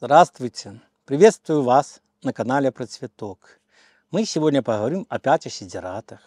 Здравствуйте! Приветствую вас на канале Процветок. Мы сегодня поговорим опять о сидератах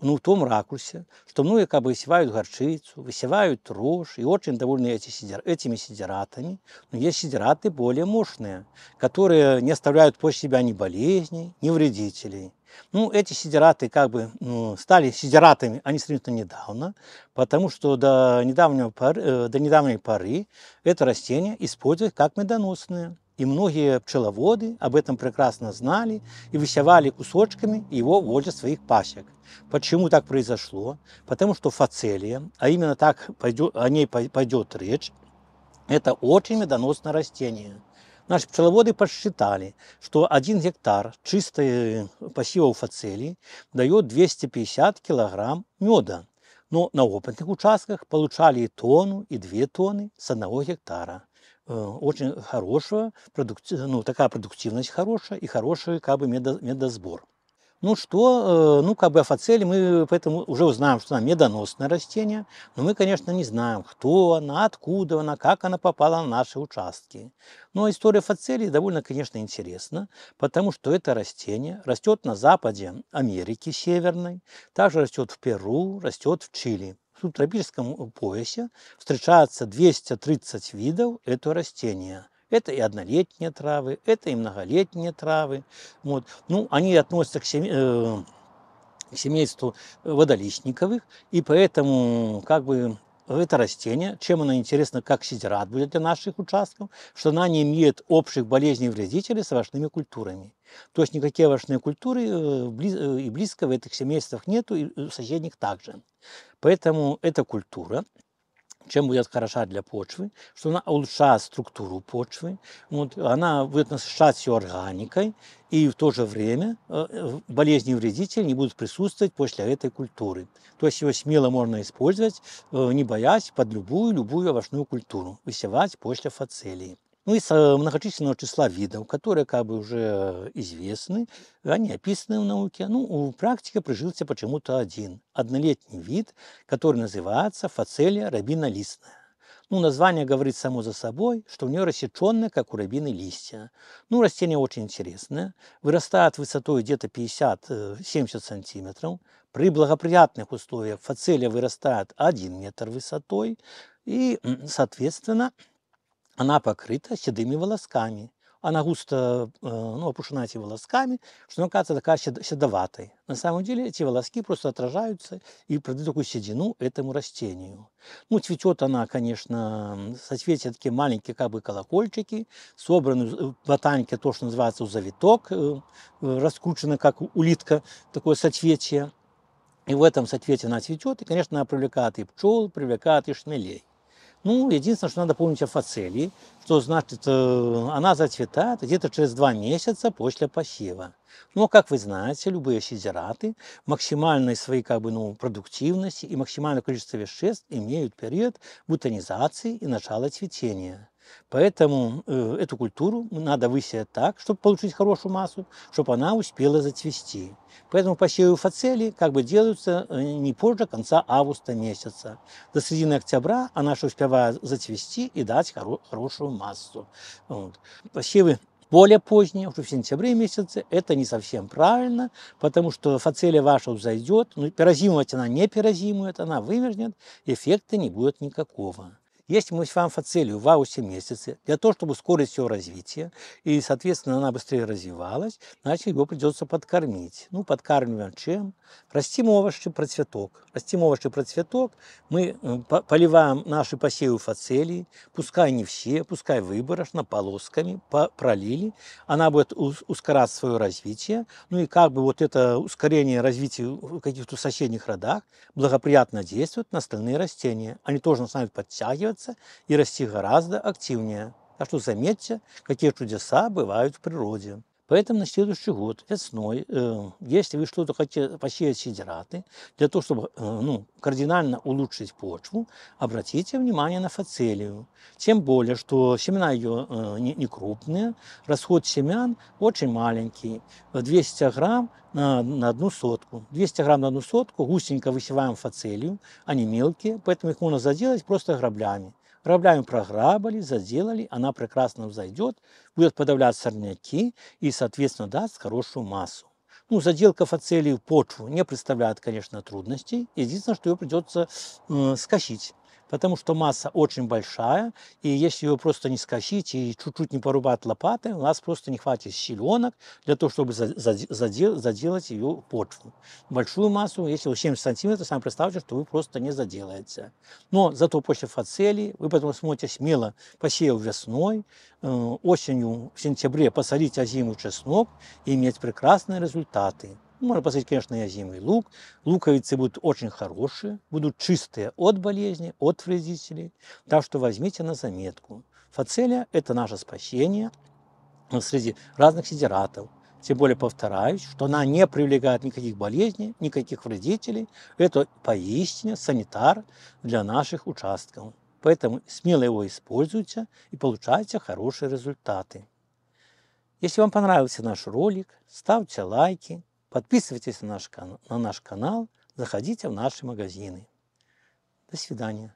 ну, в том ракурсе, что многие как бы высевают горчицу, высевают рожь и очень довольны эти сидер... этими сидератами. Но есть сидераты более мощные, которые не оставляют после себя ни болезней, ни вредителей. Ну, эти сидераты как бы ну, стали сидератами, они а сравнительно недавно, потому что до, недавнего поры, э, до недавней поры это растение используют как медоносное. И многие пчеловоды об этом прекрасно знали и высевали кусочками его возле своих пасек. Почему так произошло? Потому что фацелия, а именно так пойдет, о ней пойдет речь, это очень медоносное растение. Наши пчеловоды посчитали, что один гектар чистой э, пассива фацелии дает 250 килограмм меда. Но на опытных участках получали и тонну, и две тонны с одного гектара. Э, очень хорошего, ну, такая продуктивность хорошая и хороший как бы медосбор. Ну что, э, ну как бы афацели, мы поэтому уже узнаем, что она медоносное растение, но мы, конечно, не знаем, кто она, откуда она, как она попала на наши участки. Но история фацелии довольно, конечно, интересна, потому что это растение растет на западе Америки Северной, также растет в Перу, растет в Чили субтропическом поясе встречается 230 видов этого растения. Это и однолетние травы, это и многолетние травы. Вот. Ну, они относятся к семье, э, к семейству водоличниковых, и поэтому как бы это растение, чем оно интересно как сидерат будет для наших участков, что она не имеет общих болезней вредителей с овощными культурами. То есть никакие овощные культуры э, э, и близко в этих семействах нету, и у э, соседних также. Поэтому эта культура чем будет хороша для почвы, что она улучшает структуру почвы, вот, она будет насыщать ее органикой, и в то же время э, э, болезни вредители не будут присутствовать после этой культуры. То есть его смело можно использовать, э, не боясь, под любую, любую овощную культуру, высевать после фацелии ну, из многочисленного числа видов, которые как бы уже э, известны, они описаны в науке. Ну, у практики прижился почему-то один, однолетний вид, который называется фацелия рабинолистная. Ну, название говорит само за собой, что у нее рассеченное, как у рабины, листья. Ну, растение очень интересное. Вырастает высотой где-то 50-70 э, сантиметров. При благоприятных условиях фацелия вырастает 1 метр высотой. И, соответственно, она покрыта седыми волосками. Она густо э, ну, опушена этими волосками, что она кажется такая седоватой. На самом деле эти волоски просто отражаются и продают такую седину этому растению. Ну, цветет она, конечно, соцветия такие маленькие, как бы колокольчики, собраны в э, ботанике то, что называется завиток, э, раскручены как улитка, такое соцветие. И в этом соцветии она цветет, и, конечно, она привлекает и пчел, привлекает и шмелей. Ну, единственное, что надо помнить о фацелии, что значит, э, она зацветает где-то через два месяца после посева. Но, ну, а как вы знаете, любые сидераты максимальной своей как бы, ну, продуктивности и максимальное количество веществ имеют период бутонизации и начала цветения. Поэтому э, эту культуру надо высеять так, чтобы получить хорошую массу, чтобы она успела зацвести. Поэтому посевы фацели как бы делаются э, не позже конца августа месяца. До середины октября она же успевает зацвести и дать хоро хорошую массу. Вот. Посевы более поздние, уже в сентябре месяце, это не совсем правильно, потому что фацелия ваша взойдет, но ну, перозимывать она не перезимует, она вымерзнет, эффекта не будет никакого. Если мы ставим целью в августе месяце, для того, чтобы ускорить его развитие, и, соответственно, она быстрее развивалась, значит, его придется подкормить. Ну, подкармливаем чем? Растим овощи процветок. Растим овощи процветок. мы э, поливаем наши посевы фацелии, пускай не все, пускай выборочно, полосками, пролили, она будет ускорять свое развитие, ну и как бы вот это ускорение развития в каких-то соседних родах благоприятно действует на остальные растения. Они тоже начинают подтягиваться, развиваются и расти гораздо активнее. Так что заметьте, какие чудеса бывают в природе. Поэтому на следующий год, весной, э, если вы что-то хотите э, посеять сидираты, для того, чтобы э, ну, кардинально улучшить почву, обратите внимание на фацелию. Тем более, что семена ее не, крупные, расход семян очень маленький, 200 грамм на, на одну сотку. 200 грамм на одну сотку густенько высеваем фацелию, они мелкие, поэтому их можно заделать просто граблями. Проблему програбили, заделали, она прекрасно взойдет, будет подавлять сорняки и, соответственно, даст хорошую массу. Ну, заделка фацелии в почву не представляет, конечно, трудностей. Единственное, что ее придется э, скосить потому что масса очень большая, и если ее просто не скосить и чуть-чуть не порубать лопатой, у нас просто не хватит силенок для того, чтобы задел, заделать ее почву. Большую массу, если вы 70 сантиметров, сами представьте, что вы просто не заделаете. Но зато после фацелии вы потом смотрите смело посеял весной, э, осенью, в сентябре посадить озимый чеснок и иметь прекрасные результаты. Можно посадить, конечно, и озимый лук. Луковицы будут очень хорошие, будут чистые от болезни, от вредителей. Так что возьмите на заметку. Фацелия – это наше спасение среди разных сидератов. Тем более повторяюсь, что она не привлекает никаких болезней, никаких вредителей. Это поистине санитар для наших участков. Поэтому смело его используйте и получайте хорошие результаты. Если вам понравился наш ролик, ставьте лайки, Подписывайтесь на наш, на наш канал, заходите в наши магазины. До свидания.